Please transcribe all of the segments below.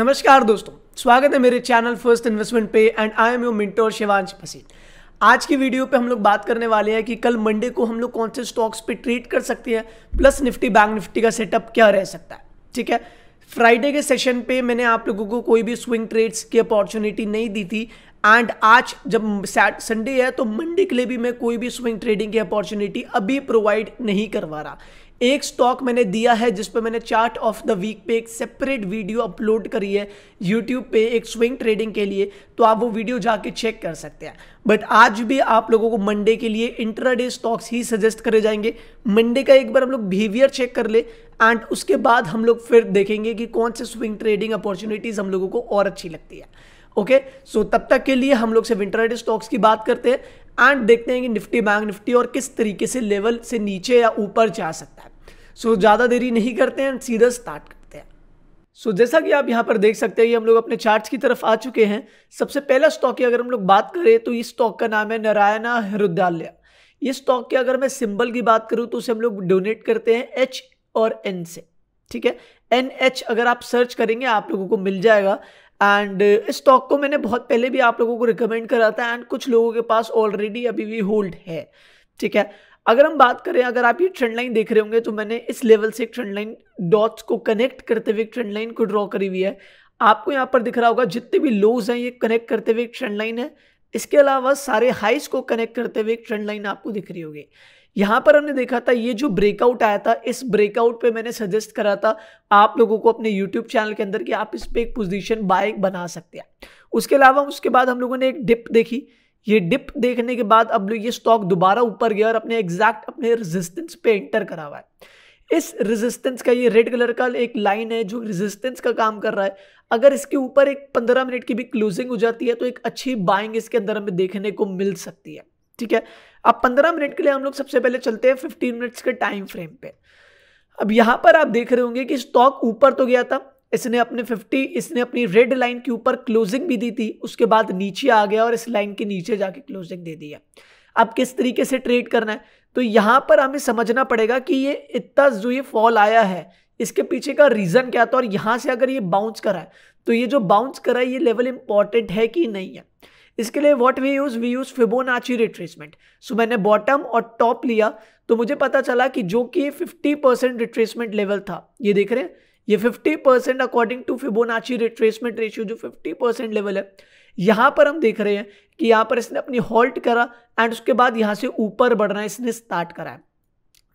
नमस्कार दोस्तों स्वागत है मेरे चैनल फर्स्ट इन्वेस्टमेंट पे and I am your mentor Shivansh Pasi आज की वीडियो पे हम लोग बात करने वाले हैं कि कल मंडे को हम लोग कौन से स्टॉक्स पे ट्रेड कर सकते हैं प्लस निफ्टी बैंक निफ्टी का सेटअप क्या रह सकता है ठीक है फ्राइडे के सेशन पे मैंने आप लोगों को कोई भी स्विंग ट्रेड्स की अपॉर्चुनिटी नहीं दी थी एंड आज जब संडे है तो मंडे के लिए भी मैं कोई भी स्विंग ट्रेडिंग की अपॉर्चुनिटी अभी प्रोवाइड नहीं करवा रहा एक स्टॉक मैंने दिया है जिस पर मैंने चार्ट ऑफ द वीक पे एक सेपरेट वीडियो अपलोड करी है यूट्यूब पे एक स्विंग ट्रेडिंग के लिए तो आप वो वीडियो जाके चेक कर सकते हैं बट आज भी आप लोगों को मंडे के लिए इंटरडे स्टॉक्स ही सजेस्ट करे जाएंगे मंडे का एक बार हम लोग बिहेवियर चेक कर ले एंड उसके बाद हम लोग फिर देखेंगे कि कौन से स्विंग ट्रेडिंग अपॉर्चुनिटीज़ हम लोगों को और अच्छी लगती है ओके सो तब तक के लिए हम लोग से विंटरडे स्टॉक्स की बात करते हैं एंड देखते हैं कि निफ्टी बैंक निफ्टी और किस तरीके से लेवल से नीचे या ऊपर जा सकता है सो so, ज़्यादा देरी नहीं करते हैं सीधा स्टार्ट करते हैं सो so, जैसा कि आप यहाँ पर देख सकते हैं ये हम लोग अपने चार्ट्स की तरफ आ चुके हैं सबसे पहला स्टॉक की अगर हम लोग बात करें तो इस स्टॉक का नाम है नारायणा हृदयालय ये स्टॉक की अगर मैं सिंबल की बात करूँ तो उसे हम लोग डोनेट करते हैं एच और एन से ठीक है एन एच अगर आप सर्च करेंगे आप लोगों को मिल जाएगा एंड uh, इस स्टॉक को मैंने बहुत पहले भी आप लोगों को रिकमेंड करा था एंड कुछ लोगों के पास ऑलरेडी अभी भी होल्ड है ठीक है अगर हम बात करें अगर आप ये ट्रेंड लाइन देख रहे होंगे तो मैंने इस लेवल से एक ट्रेंड लाइन डॉट्स को कनेक्ट करते हुए एक ट्रेंड लाइन को ड्रॉ करी हुई है आपको यहाँ पर दिख रहा होगा जितने भी लोज हैं ये कनेक्ट करते हुए एक ट्रेंड लाइन है इसके अलावा सारे हाइस को कनेक्ट करते हुए एक ट्रेंड लाइन आपको दिख रही होगी यहाँ पर हमने देखा था ये जो ब्रेकआउट आया था इस ब्रेकआउट पे मैंने सजेस्ट करा था आप लोगों को अपने यूट्यूब चैनल के अंदर कि आप इस पर एक पोजिशन बाइक बना सकते हैं उसके अलावा उसके बाद हम लोगों ने एक डिप देखी ये डिप देखने के बाद अब ये स्टॉक दोबारा ऊपर गया और अपने एग्जैक्ट अपने रेजिस्टेंस पे एंटर करा हुआ है इस रेजिस्टेंस का ये रेड कलर का एक लाइन है जो रेजिस्टेंस का काम कर रहा है अगर इसके ऊपर एक पंद्रह मिनट की भी क्लोजिंग हो जाती है तो एक अच्छी बाइंग इसके अंदर हमें देखने को मिल सकती है ठीक है अब पंद्रह मिनट के लिए हम लोग सबसे पहले चलते हैं फिफ्टीन मिनट्स के टाइम फ्रेम पे अब यहाँ पर आप देख रहे होंगे कि स्टॉक ऊपर तो गया था इसने अपने 50 इसने अपनी रेड लाइन के ऊपर क्लोजिंग भी दी थी उसके बाद नीचे आ गया और इस लाइन के नीचे जाके क्लोजिंग दे दिया अब किस तरीके से ट्रेड करना है तो यहाँ पर हमें समझना पड़ेगा कि ये इतना जो ये फॉल आया है इसके पीछे का रीज़न क्या था और यहाँ से अगर ये बाउंस करा है तो ये जो बाउंस करा है ये लेवल इंपॉर्टेंट है कि नहीं है इसके लिए what we use we use Fibonacci retracement so मैंने बॉटम और टॉप लिया तो मुझे पता चला कि जो कि 50 परसेंट रिट्रेसमेंट लेवल था ये देख रहे हैं ये 50 percent according to Fibonacci retracement ratio जो 50 परसेंट लेवल है यहां पर हम देख रहे हैं कि यहां पर इसने अपनी हॉल्ट करा एंड उसके बाद यहां से ऊपर बढ़ना इसने स्टार्ट करा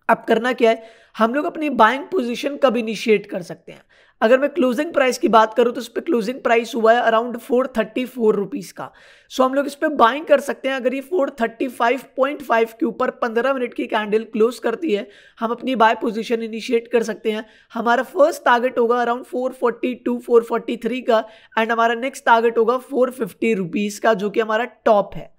अब करना क्या है हम लोग अपनी बाइंग पोजीशन कब इनिशिएट कर सकते हैं अगर मैं क्लोजिंग प्राइस की बात करूं तो इस पर क्लोजिंग प्राइस हुआ है around four thirty four rupees का सो हम लोग इस पर बाइंग कर सकते हैं अगर ये four thirty five point five के ऊपर पंद्रह मिनट की कैंडल क्लोज करती है हम अपनी बाय पोजीशन इनिशिएट कर सकते हैं हमारा फर्स्ट टारगेट होगा around four forty two four forty three का एंड हमारा नेक्स्ट टारगेट होगा फोर फिफ्टी रुपीज़ का जो कि हमारा टॉप है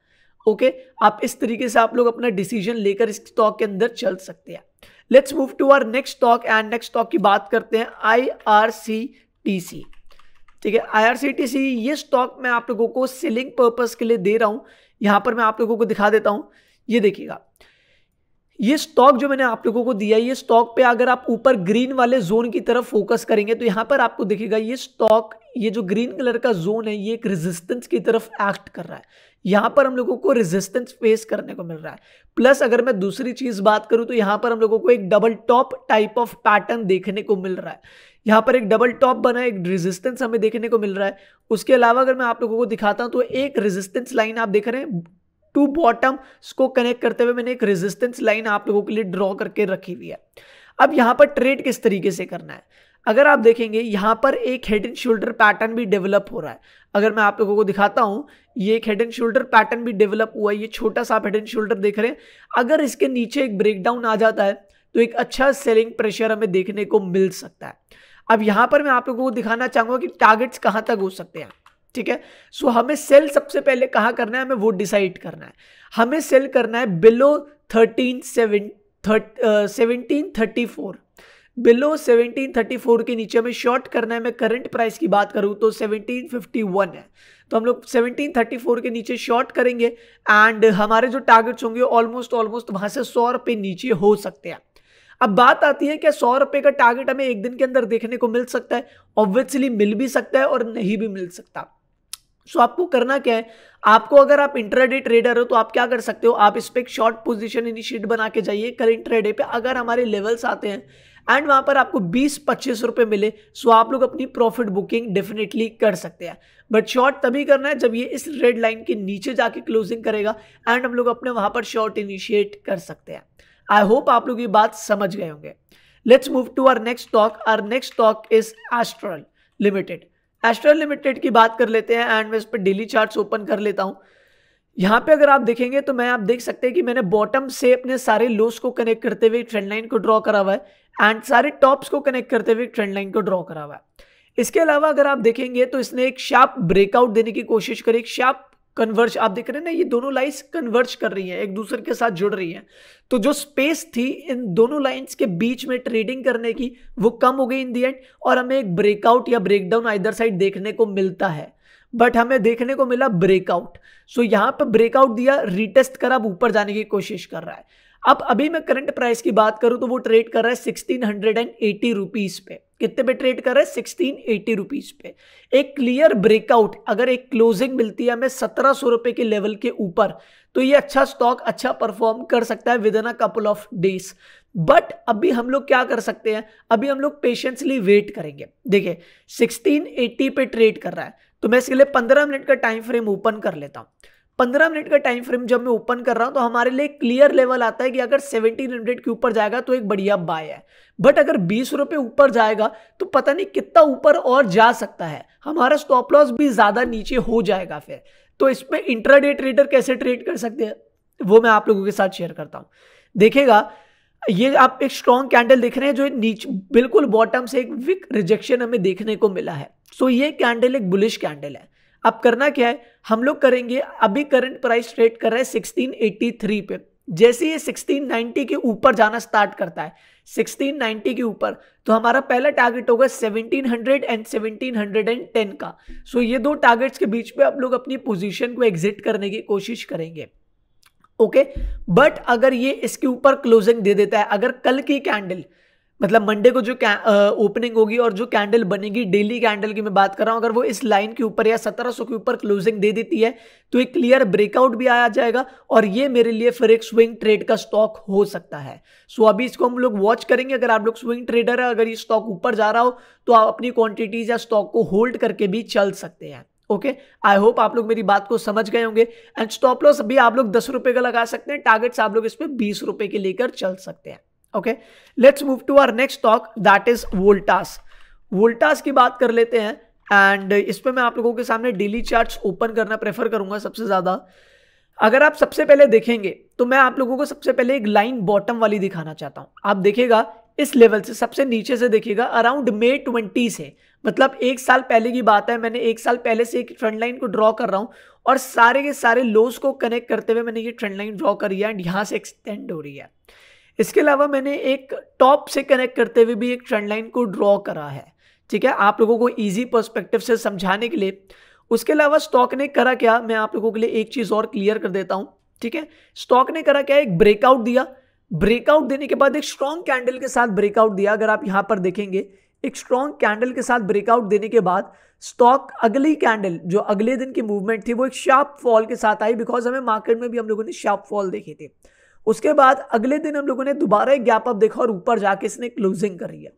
ओके okay? आप इस तरीके से आप लोग अपना डिसीजन लेकर इस स्टॉक के अंदर चल सकते हैं let's move to our next stock and next stock की बात करते हैं आईआरसीटीसी ठीक है आईआरसीटीसी ये स्टॉक मैं आप लोगों को सेलिंग पर्पस के लिए दे रहा हूं यहां पर मैं आप लोगों को दिखा देता हूं ये देखिएगा ये स्टॉक जो मैंने आप लोगों को दिया ये स्टॉक पे अगर आप ऊपर ग्रीन वाले जोन की तरफ फोकस करेंगे तो यहां पर आपको देखिएगा ये स्टॉक ये जो ग्रीन कलर का जोन है ये एक रेजिस्टेंस की तरफ एक्ट कर रहा है यहां पर हम लोगों को रेजिस्टेंस फेस करने को मिल रहा है प्लस अगर मैं दूसरी चीज़ बात करूं तो यहां पर हम लोगों को एक double top type of pattern देखने को मिल रहा है यहाँ पर एक डबल टॉप बना है एक रेजिस्टेंस हमें देखने को मिल रहा है उसके अलावा अगर मैं आप लोगों को दिखाता हूँ तो एक रेजिस्टेंस लाइन आप देख रहे हैं टू बॉटम को कनेक्ट करते हुए मैंने एक रेजिस्टेंस लाइन आप लोगों के लिए ड्रॉ करके रखी हुई है अब यहाँ पर ट्रेड किस तरीके से करना है अगर आप देखेंगे यहाँ पर एक हेड एंड शोल्डर पैटर्न भी डेवलप हो रहा है अगर मैं आप लोगों को दिखाता हूँ ये एक हेड एंड शोल्डर पैटर्न भी डेवलप हुआ है ये छोटा सा आप हेड एंड शोल्डर देख रहे हैं अगर इसके नीचे एक ब्रेकडाउन आ जाता है तो एक अच्छा सेलिंग प्रेशर हमें देखने को मिल सकता है अब यहाँ पर मैं आप लोगों को दिखाना चाहूँगा कि टारगेट्स कहाँ तक हो सकते हैं ठीक है सो हमें सेल सबसे पहले कहाँ करना है हमें वो डिसाइड करना है हमें सेल करना है below thirteen seven seventeen thirty four below 1734 के नीचे हमें शॉर्ट करना है मैं करंट प्राइस की बात करूं तो 1751 है तो हम लोग 1734 के नीचे शॉर्ट करेंगे एंड हमारे जो टारगेट्स होंगे ऑलमोस्ट ऑलमोस्ट वहां से सौ रुपये नीचे हो सकते हैं अब बात आती है क्या सौ रुपये का टारगेट हमें एक दिन के अंदर देखने को मिल सकता है ऑब्वियसली मिल भी सकता है और नहीं भी मिल सकता सो so, आपको करना क्या है आपको अगर आप इंटरडे ट्रेडर हो तो आप क्या कर सकते हो आप इस पर एक शॉर्ट पोजिशन इनिशिएट बना के जाइए कल ट्रेडे पे अगर हमारे लेवल्स आते हैं एंड वहां पर आपको बीस पच्चीस रुपए मिले सो आप लोग अपनी प्रॉफिट बुकिंग डेफिनेटली कर सकते हैं बट शॉर्ट तभी करना है जब ये इस रेड लाइन के नीचे जाके क्लोजिंग करेगा एंड हम लोग अपने वहां पर शॉर्ट इनिशिएट कर सकते हैं आई होप आप लोग ये बात समझ गए होंगे let's move to our next stock our next stock is Astral limited Astral limited की बात कर लेते हैं एंड मैं इस पर डेली चार्ट ओपन कर लेता हूँ यहाँ पे अगर आप देखेंगे तो मैं आप देख सकते हैं कि मैंने बॉटम से अपने सारे लोस को कनेक्ट करते हुए ट्रेंड लाइन को ड्रॉ करा हुआ है एंड सारे टॉप्स को कनेक्ट करते हुए ट्रेंड लाइन को ड्रॉ करा हुआ है इसके अलावा अगर आप देखेंगे तो इसने एक शार्प ब्रेकआउट देने की कोशिश करी एक शार्प कन्वर्ज आप देख रहे हैं ना ये दोनों लाइन्स कन्वर्ज कर रही है एक दूसरे के साथ जुड़ रही है तो जो स्पेस थी इन दोनों लाइंस के बीच में ट्रेडिंग करने की वो कम हो गई इन दी एंड और हमें एक ब्रेकआउट या ब्रेकडाउन आइदर साइड देखने को मिलता है बट हमें देखने को मिला ब्रेकआउट सो so, यहां पर ब्रेकआउट दिया रिटेस्ट कर अब ऊपर जाने की कोशिश कर रहा है अब अभी मैं करंट प्राइस की बात करूं तो वो ट्रेड कर रहा है sixteen hundred and eighty rupees पे कितने पे ट्रेड कर रहा है सिक्सटीन एटी रुपीज पे एक क्लियर ब्रेकआउट अगर एक क्लोजिंग मिलती है हमें सत्रह सौ रुपए के लेवल के ऊपर तो ये अच्छा स्टॉक अच्छा परफॉर्म कर सकता है within a couple of days but अभी हम लोग क्या कर सकते हैं अभी हम लोग पेशेंसली वेट करेंगे देखिए 1680 पे ट्रेड कर रहा है तो मैं इसके लिए 15 मिनट का टाइम फ्रेम ओपन कर लेता हूं 15 मिनट का टाइम फ्रेम जब मैं ओपन कर रहा हूँ तो हमारे लिए क्लियर लेवल आता है कि अगर 1700 के ऊपर जाएगा तो एक बढ़िया बाय है बट अगर बीस रुपये ऊपर जाएगा तो पता नहीं कितना ऊपर और जा सकता है हमारा स्टॉप लॉस भी ज़्यादा नीचे हो जाएगा फिर तो इसमें इंट्राडे ट्रेडर कैसे ट्रेड कर सकते हैं वो मैं आप लोगों के साथ शेयर करता हूँ देखेगा ये आप एक स्ट्रॉन्ग कैंडल देख रहे हैं जो नीचे बिल्कुल बॉटम से एक विक रिजेक्शन हमें देखने को मिला है सो so ये कैंडल एक बुलिश कैंडल है अब करना क्या है हम लोग करेंगे अभी करंट प्राइस ट्रेड कर रहा है 1683 पे जैसे ये 1690 के ऊपर जाना स्टार्ट करता है 1690 के ऊपर तो हमारा पहला टारगेट होगा 1700 एंड 1710 का सो so ये दो टारगेट्स के बीच में आप लोग अपनी पोजीशन को एग्जिट करने की कोशिश करेंगे ओके बट अगर ये इसके ऊपर क्लोजिंग दे देता है अगर कल की कैंडल मतलब मंडे को जो ओपनिंग होगी और जो कैंडल बनेगी डेली कैंडल की मैं बात कर रहा हूं अगर वो इस लाइन के ऊपर या 1700 के ऊपर क्लोजिंग दे देती है तो एक क्लियर ब्रेकआउट भी आया जाएगा और ये मेरे लिए फिर एक स्विंग ट्रेड का स्टॉक हो सकता है सो so अभी इसको हम लोग वॉच करेंगे अगर आप लोग स्विंग ट्रेडर है अगर ये स्टॉक ऊपर जा रहा हो तो आप अपनी क्वांटिटीज या स्टॉक को होल्ड करके भी चल सकते हैं ओके आई होप आप लोग मेरी बात को समझ गए होंगे एंड स्टॉप लॉस भी आप लोग दस रुपए का लगा सकते हैं टारगेट्स आप लोग इस पर बीस रुपए के लेकर चल सकते हैं okay let's move to our next stock that is Voltas Voltas की बात कर लेते हैं एंड इस पर मैं आप लोगों के सामने डेली चार्ट ओपन करना प्रेफर करूंगा सबसे ज़्यादा अगर आप सबसे पहले देखेंगे तो मैं आप लोगों को सबसे पहले एक लाइन बॉटम वाली दिखाना चाहता हूं आप देखिएगा इस लेवल से सबसे नीचे से देखिएगा अराउंड मे ट्वेंटी से मतलब एक साल पहले की बात है मैंने एक साल पहले से एक ट्रेंड लाइन को ड्रॉ कर रहा हूँ और सारे के सारे लोस को कनेक्ट करते हुए मैंने ये ट्रेंड लाइन ड्रॉ करी है एंड यहाँ से एक्सटेंड हो रही है इसके अलावा मैंने एक टॉप से कनेक्ट करते हुए भी एक ट्रेंड लाइन को ड्रॉ करा है ठीक है आप लोगों को ईजी परस्पेक्टिव से समझाने के लिए उसके अलावा स्टॉक ने करा क्या मैं आप लोगों के लिए एक चीज़ और क्लियर कर देता हूँ ठीक है स्टॉक ने करा क्या एक ब्रेकआउट दिया ब्रेकआउट देने के बाद एक स्ट्रॉन्ग कैंडल के साथ ब्रेकआउट दिया अगर आप यहाँ पर देखेंगे एक स्ट्रॉन्ग कैंडल के साथ ब्रेकआउट देने के बाद स्टॉक अगली कैंडल जो अगले दिन की मूवमेंट थी वो एक शार्प फॉल के साथ आई बिकॉज हमें मार्केट में भी हम लोगों ने शार्प फॉल देखे थे उसके बाद अगले दिन हम लोगों ने दोबारा एक गैप अप देखा और ऊपर जाके इसने क्लोजिंग करी है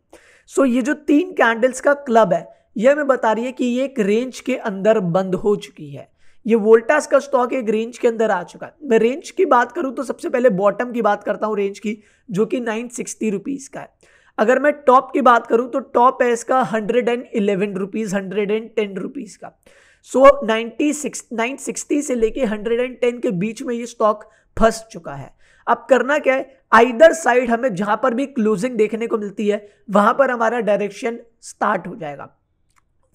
सो so, ये जो तीन कैंडल्स का क्लब है ये हमें बता रही है कि ये एक रेंज के अंदर बंद हो चुकी है ये वोल्टास का स्टॉक एक रेंज के अंदर आ चुका है मैं रेंज की बात करूं तो सबसे पहले बॉटम की बात करता हूं रेंज की जो कि नाइन सिक्सटी रुपीज़ का है अगर मैं टॉप की बात करूं तो टॉप है इसका hundred and eleven rupees hundred and ten rupees का so ninety six nine sixty से लेके हंड्रेड एंड टेन के बीच में ये स्टॉक फंस चुका है अब करना क्या है आइदर साइड हमें जहां पर भी क्लोजिंग देखने को मिलती है वहां पर हमारा डायरेक्शन स्टार्ट हो जाएगा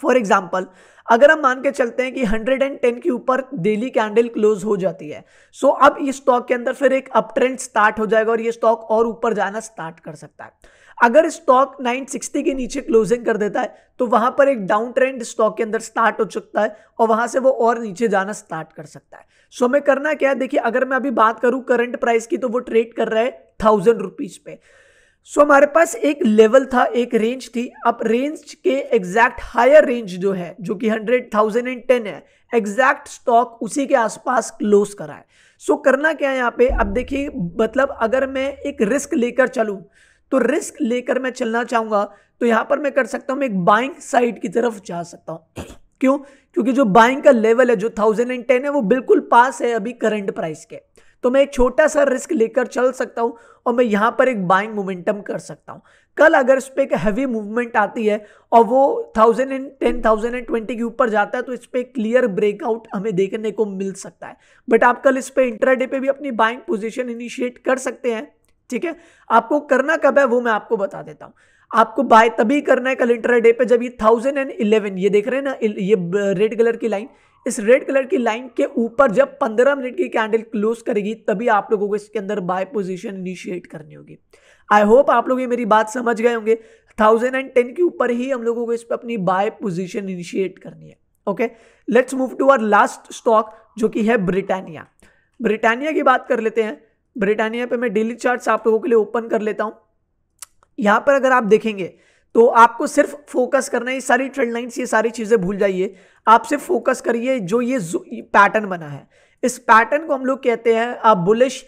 फॉर एग्जाम्पल अगर हम मान के चलते हैं कि 110 के ऊपर डेली कैंडल क्लोज हो जाती है सो so अब इस स्टॉक के अंदर फिर एक अप ट्रेंड स्टार्ट हो जाएगा और ये स्टॉक और ऊपर जाना स्टार्ट कर सकता है अगर स्टॉक 960 के नीचे क्लोजिंग कर देता है तो वहां पर एक डाउन ट्रेंड स्टॉक के अंदर स्टार्ट हो सकता है और वहां से वो और नीचे जाना स्टार्ट कर सकता है सो हमें करना क्या है देखिए अगर मैं अभी बात करूं करंट प्राइस की तो वो ट्रेड कर रहा है थाउजेंड रुपीज पे सो हमारे पास एक लेवल था एक रेंज थी अब रेंज के एग्जैक्ट हायर रेंज जो है जो कि हंड्रेड थाउजेंड एंड टेन है एग्जैक्ट स्टॉक उसी के आसपास क्लोज करा है सो so, करना क्या है यहाँ पे अब देखिए मतलब अगर मैं एक रिस्क लेकर चलूँ तो रिस्क लेकर मैं चलना चाहूंगा तो यहां पर मैं कर सकता हूँ एक बाइंग साइड की तरफ जा सकता हूं क्यों क्योंकि जो बाइंग का लेवल है जो थाउजेंड एंड टेन है वो बिल्कुल पास है अभी करंट प्राइस के तो मैं एक छोटा सा रिस्क लेकर चल सकता हूं और मैं यहां पर एक बाइंग मोमेंटम कर सकता हूं कल अगर इस पर एक हैवी मूवमेंट आती है और वो thousand and ten thousand and twenty के ऊपर जाता है तो इस पर क्लियर ब्रेकआउट हमें देखने को मिल सकता है बट आप कल इस पर इंटरडे पे भी अपनी बाइंग पोजिशन इनिशिएट कर सकते हैं ठीक है आपको करना कब है वो मैं आपको बता देता हूं आपको बाय तभी करना है कल इंटर डे पे जब ये थाउजेंड एंड इलेवन ये देख रहे हैं ना ये रेड कलर की लाइन इस रेड कलर की लाइन के ऊपर जब पंद्रह मिनट की कैंडल क्लोज करेगी तभी आप लोगों को इसके अंदर बाय पोजीशन इनिशिएट करनी होगी आई होप आप लोग ये मेरी बात समझ गए होंगे थाउजेंड एंड टेन के ऊपर ही हम लोगों को इस पर अपनी बाय पोजिशन इनिशिएट करनी है okay let's move to our last stock जो कि है ब्रिटानिया ब्रिटानिया की बात कर लेते हैं ब्रिटानिया पे मैं डेली चार्ट्स आप लोगों के लिए ओपन कर लेता हूँ यहाँ पर अगर आप देखेंगे तो आपको सिर्फ फोकस करना है ये सारी ट्रेंड लाइन्स ये सारी चीज़ें भूल जाइए आप सिर्फ फोकस करिए जो ये पैटर्न बना है इस पैटर्न को हम लोग कहते हैं आप बुलिश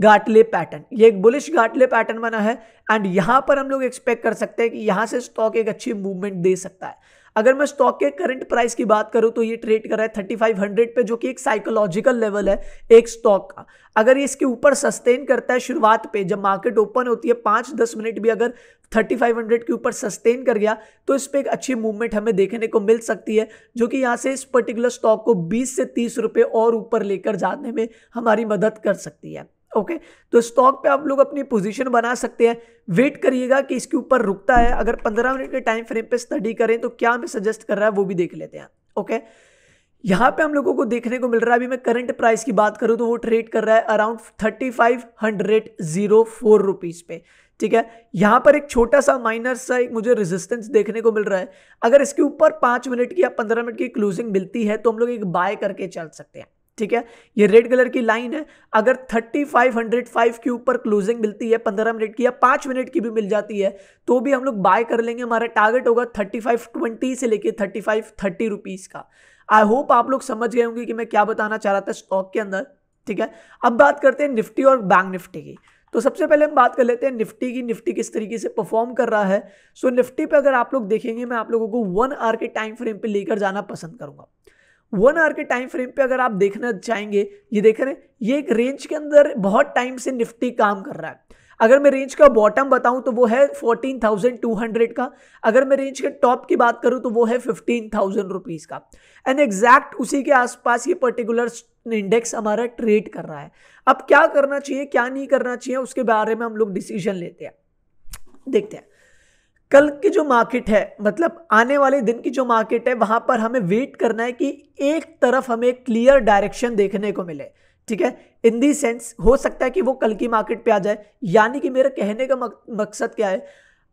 गाटले पैटर्न ये एक बुलिश गाटले पैटर्न बना है एंड यहाँ पर हम लोग एक्सपेक्ट कर सकते हैं कि यहाँ से स्टॉक एक अच्छी मूवमेंट दे सकता है अगर मैं स्टॉक के करंट प्राइस की बात करूं तो ये ट्रेड कर रहा है थर्टी फाइव हंड्रेड पे जो कि एक साइकोलॉजिकल लेवल है एक स्टॉक का अगर ये इसके ऊपर सस्टेन करता है शुरुआत पे जब मार्केट ओपन होती है पाँच दस मिनट भी अगर थर्टी फाइव हंड्रेड के ऊपर सस्टेन कर गया तो इस पर एक अच्छी मूवमेंट हमें देखने को मिल सकती है जो कि यहाँ से इस पर्टिकुलर स्टॉक को बीस से तीस रुपये और ऊपर लेकर जाने में हमारी मदद कर सकती है ओके तो स्टॉक पे आप लोग अपनी पोजीशन बना सकते हैं वेट करिएगा कि इसके ऊपर रुकता है अगर पंद्रह मिनट के टाइम फ्रेम पे स्टडी करें तो क्या हमें सजेस्ट कर रहा है वो भी देख लेते हैं ओके यहाँ पे हम लोगों को देखने को मिल रहा है अभी मैं करंट प्राइस की बात करूँ तो वो ट्रेड कर रहा है around thirty five hundred zero पे ठीक है यहां पर एक छोटा सा माइनर सा एक मुझे रेजिस्टेंस देखने को मिल रहा है अगर इसके ऊपर पांच मिनट की या पंद्रह मिनट की क्लोजिंग मिलती है तो हम लोग एक बाय करके चल सकते हैं ठीक है ये रेड कलर की लाइन है अगर 3505 के ऊपर क्लोजिंग मिलती है 15 मिनट की या 5 मिनट की भी मिल जाती है तो भी हम लोग बाय कर लेंगे हमारा टारगेट होगा 3520 से लेके 3530 रुपीस का आई होप आप लोग समझ गए होंगे कि मैं क्या बताना चाह रहा था स्टॉक के अंदर ठीक है अब बात करते हैं निफ्टी और बैंक निफ्टी की तो सबसे पहले हम बात कर लेते हैं निफ्टी की निफ्टी किस तरीके से परफॉर्म कर रहा है सो निफ्टी पे अगर आप लोग देखेंगे मैं आप लोगों को वन आवर के टाइम फ्रेम पे लेकर जाना पसंद करूंगा वन आवर के टाइम फ्रेम पे अगर आप देखना चाहेंगे ये देख रहे हैं ये एक रेंज के अंदर बहुत टाइम से निफ्टी काम कर रहा है अगर मैं रेंज का बॉटम बताऊं तो वो है 14,200 का अगर मैं रेंज के टॉप की बात करूं तो वो है 15,000 थाउजेंड का एंड एग्जैक्ट उसी के आसपास ये पर्टिकुलर इंडेक्स हमारा ट्रेड कर रहा है अब क्या करना चाहिए क्या नहीं करना चाहिए उसके बारे में हम लोग डिसीजन लेते हैं देखते हैं कल की जो मार्केट है मतलब आने वाले दिन की जो मार्केट है वहाँ पर हमें वेट करना है कि एक तरफ हमें क्लियर डायरेक्शन देखने को मिले ठीक है इन दी सेंस हो सकता है कि वो कल की मार्केट पे आ जाए यानी कि मेरा कहने का मकसद क्या है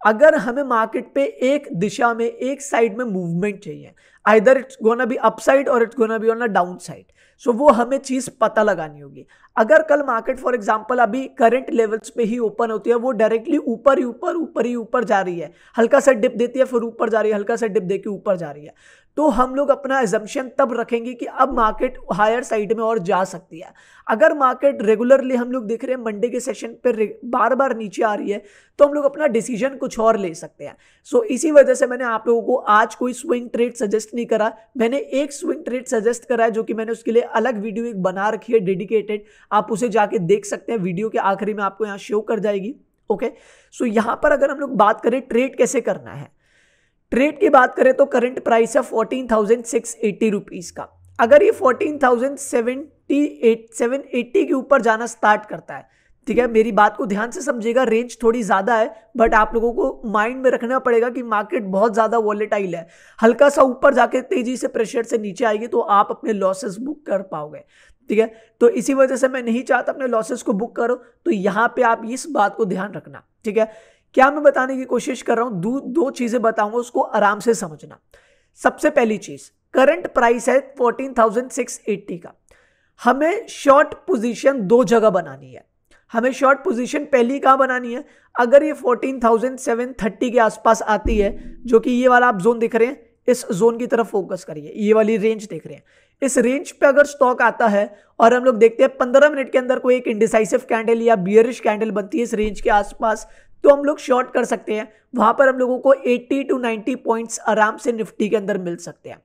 अगर हमें मार्केट पे एक दिशा में एक साइड में मूवमेंट चाहिए either it's gonna be up side or it's gonna be on a down side so वो हमें चीज़ पता लगानी होगी अगर कल मार्केट फॉर एग्जांपल अभी करंट लेवल्स पे ही ओपन होती है वो डायरेक्टली ऊपर ही ऊपर ऊपर ही ऊपर जा रही है हल्का सा डिप देती है फिर ऊपर जा रही है हल्का सा डिप दे ऊपर जा रही है तो हम लोग अपना एजम्पन तब रखेंगे कि अब मार्केट हायर साइड में और जा सकती है अगर मार्केट रेगुलरली हम लोग देख रहे हैं मंडे के सेशन पर बार बार नीचे आ रही है तो हम लोग अपना डिसीजन कुछ और ले सकते हैं सो so, इसी वजह से मैंने आप लोगों को आज कोई स्विंग ट्रेड सजेस्ट नहीं करा मैंने एक स्विंग ट्रेड सजेस्ट करा है जो कि मैंने उसके लिए अलग वीडियो एक बना रखी है डेडिकेटेड आप उसे जाके देख सकते हैं वीडियो के आखिरी में आपको यहाँ शो कर जाएगी ओके okay? सो so, यहाँ पर अगर हम लोग बात करें ट्रेड कैसे करना है ट्रेड की बात करें तो करंट प्राइस है fourteen thousand six eighty rupees का अगर ये fourteen thousand seventy eight seven eighty के ऊपर जाना स्टार्ट करता है ठीक है मेरी बात को ध्यान से समझिएगा रेंज थोड़ी ज़्यादा है बट आप लोगों को माइंड में रखना पड़ेगा कि मार्केट बहुत ज़्यादा वॉलेटाइल है हल्का सा ऊपर जाके तेज़ी से प्रेशर से नीचे आएगी तो आप अपने लॉसेस बुक कर पाओगे ठीक है तो इसी वजह से मैं नहीं चाहता अपने लॉसेस को बुक करो तो यहाँ पे आप इस बात को ध्यान रखना ठीक है क्या मैं बताने की कोशिश कर रहा हूं दो दो चीजें बताऊंगा उसको आराम से समझना सबसे पहली चीज करंट प्राइस है एट्टी का हमें शॉर्ट पोजीशन दो जगह बनानी है हमें शॉर्ट पोजीशन पहली कहाँ बनानी है अगर ये फोर्टीन थाउजेंड सेवन थर्टी के आसपास आती है जो कि ये वाला आप जोन दिख रहे हैं इस जोन की तरफ फोकस करिए ये वाली रेंज देख रहे हैं इस रेंज पे अगर स्टॉक आता है और हम लोग देखते हैं पंद्रह मिनट के अंदर कोई एक इंडिसाइसिव कैंडल या बियरिश कैंडल बनती है इस रेंज के आसपास तो हम लोग शॉर्ट कर सकते हैं वहां पर हम लोगों को 80 टू 90 पॉइंट्स आराम से निफ्टी के अंदर मिल सकते हैं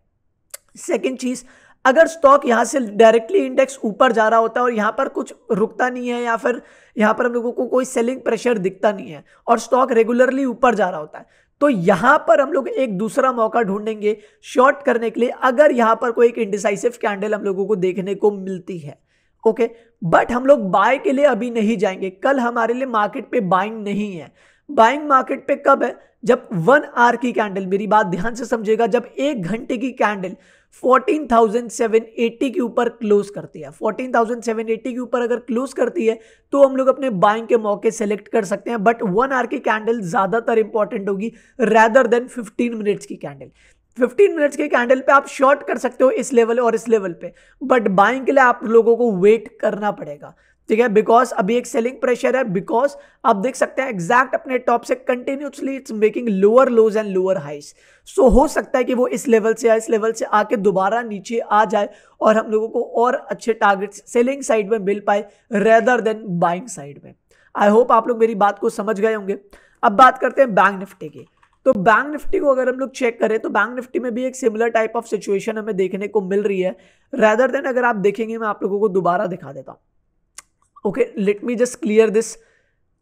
सेकेंड चीज़ अगर स्टॉक यहाँ से डायरेक्टली इंडेक्स ऊपर जा रहा होता है और यहाँ पर कुछ रुकता नहीं है या फिर यहां पर हम लोगों को कोई सेलिंग प्रेशर दिखता नहीं है और स्टॉक रेगुलरली ऊपर जा रहा होता है तो यहां पर हम लोग एक दूसरा मौका ढूंढेंगे शॉर्ट करने के लिए अगर यहाँ पर कोई एक इंडिसाइसिव कैंडल हम लोगों को देखने को मिलती है ओके बट हम लोग बाय के लिए अभी नहीं जाएंगे कल हमारे लिए मार्केट पे बाइंग नहीं है बाइंग मार्केट पे कब है जब वन आर की कैंडल मेरी बात ध्यान से समझेगा जब एक घंटे की कैंडल 14,780 के ऊपर क्लोज करती है 14,780 के ऊपर अगर क्लोज करती है तो हम लोग अपने बाइंग के मौके सेलेक्ट कर सकते हैं बट वन आर की कैंडल ज़्यादातर इंपॉर्टेंट होगी रैदर देन 15 मिनट्स की कैंडल फिफ्टीन मिनट्स के कैंडल पे आप शॉर्ट कर सकते हो इस लेवल और इस लेवल पे बट बाइंग के लिए आप लोगों को वेट करना पड़ेगा ठीक है बिकॉज अभी एक सेलिंग प्रेशर है बिकॉज आप देख सकते हैं एग्जैक्ट अपने टॉप से continuously it's making lower lows and lower highs so हो सकता है कि वो इस लेवल से या इस लेवल से आके दोबारा नीचे आ जाए और हम लोगों को और अच्छे टारगेट्स सेलिंग साइड में मिल पाए रेदर देन बाइंग साइड में आई होप आप लोग मेरी बात को समझ गए होंगे अब बात करते हैं बैंक निफ्टी की तो बैंक निफ्टी को अगर हम लोग चेक करें तो बैंक निफ्टी में भी एक सिमिलर टाइप ऑफ सिचुएशन हमें देखने को मिल रही है रेदर देन अगर आप देखेंगे मैं आप लोगों को दोबारा दिखा देता हूं okay let me just clear this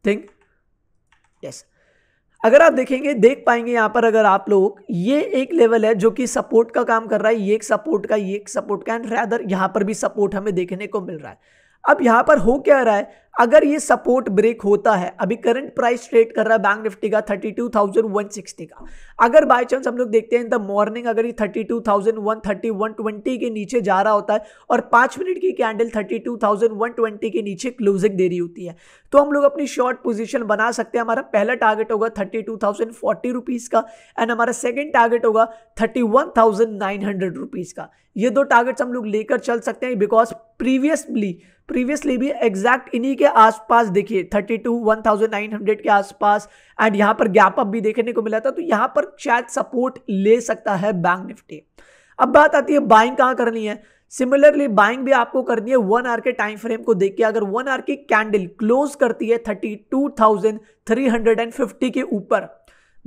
thing yes अगर आप देखेंगे देख पाएंगे यहां पर अगर आप लोग ये एक लेवल है जो कि सपोर्ट का काम कर रहा है ये एक सपोर्ट का ये एक सपोर्ट का एंड रेदर यहां पर भी सपोर्ट हमें देखने को मिल रहा है अब यहां पर हो क्या रहा है अगर ये सपोर्ट ब्रेक होता है अभी करंट प्राइस ट्रेड कर रहा है बैंक निफ्टी का 32,160 का अगर बाय चांस हम लोग देखते हैं इन द मॉर्निंग अगर ये 32,130 के नीचे जा रहा होता है और पाँच मिनट की कैंडल 32,120 के नीचे क्लोजिंग दे रही होती है तो हम लोग अपनी शॉर्ट पोजिशन बना सकते हैं हमारा पहला टारगेट होगा थर्टी टू का एंड हमारा सेकेंड टारगेट होगा थर्टी वन का ये दो टारगेट्स हम लोग लेकर चल सकते हैं बिकॉज प्रीवियसली प्रीवियसली भी एग्जैक्ट इन्हीं के आसपास देखिए 32 1900 के आसपास एंड यहां पर गैप अप भी देखने को मिला था तो यहां पर शायद सपोर्ट ले सकता है बैंक निफ्टी अब बात आती है बाइंग कहां करनी है सिमिलरली बाइंग भी आपको करनी है वन आर के टाइम फ्रेम को देख के अगर वन आर की कैंडल क्लोज करती है 32,350 के ऊपर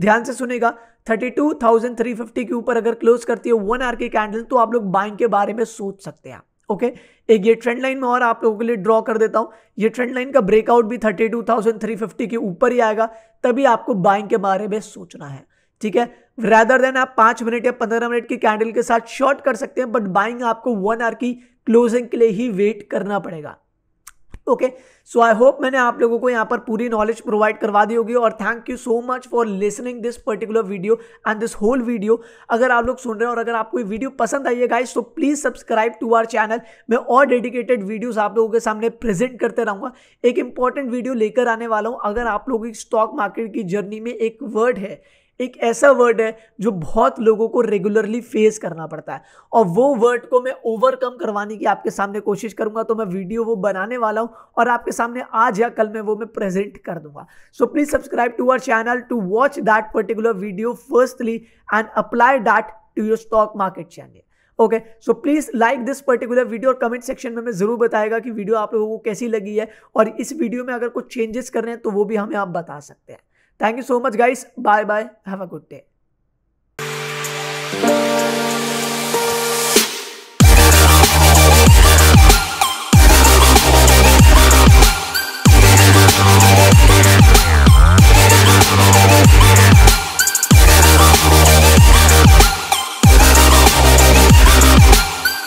ध्यान से सुनेगा 32,350 के ऊपर अगर क्लोज करती है वन आर की कैंडल तो आप लोग बाइंग के बारे में सोच सकते हैं ओके okay? एक ये ट्रेंड लाइन में और आप लोगों के लिए ड्रॉ कर देता हूं ये ट्रेंड लाइन का ब्रेकआउट भी thirty two thousand three fifty के ऊपर ही आएगा तभी आपको बाइंग के बारे में सोचना है ठीक है रेदर देन आप पांच मिनट या पंद्रह मिनट की कैंडल के साथ शॉर्ट कर सकते हैं बट बाइंग आपको वन आवर की क्लोजिंग के लिए ही वेट करना पड़ेगा ओके सो आई होप मैंने आप लोगों को यहाँ पर पूरी नॉलेज प्रोवाइड करवा दी होगी और thank you so much for listening this particular video and this whole video अगर आप लोग सुन रहे हैं और अगर आपको ये वीडियो पसंद आई है गाइस तो please subscribe to our channel मैं और डेडिकेटेड वीडियोज़ आप लोगों के सामने प्रेजेंट करते रहूंगा एक इंपॉर्टेंट वीडियो लेकर आने वाला हूँ अगर आप लोगों की स्टॉक मार्केट की जर्नी में एक वर्ड है एक ऐसा वर्ड है जो बहुत लोगों को रेगुलरली फेस करना पड़ता है और वो वर्ड को मैं ओवरकम करवाने की आपके सामने कोशिश करूंगा तो मैं वीडियो वो बनाने वाला हूं और आपके सामने आज या कल मैं वो मैं प्रेजेंट कर दूंगा so please subscribe to our channel to watch that particular video firstly and apply that to your stock market channel okay so please like this particular video और कमेंट सेक्शन में मैं जरूर बताएगा कि वीडियो आप लोगों को कैसी लगी है और इस वीडियो में अगर कुछ चेंजेस कर रहे हैं तो वो भी हमें आप बता सकते हैं Thank you so much, guys. Bye bye. Have a good day.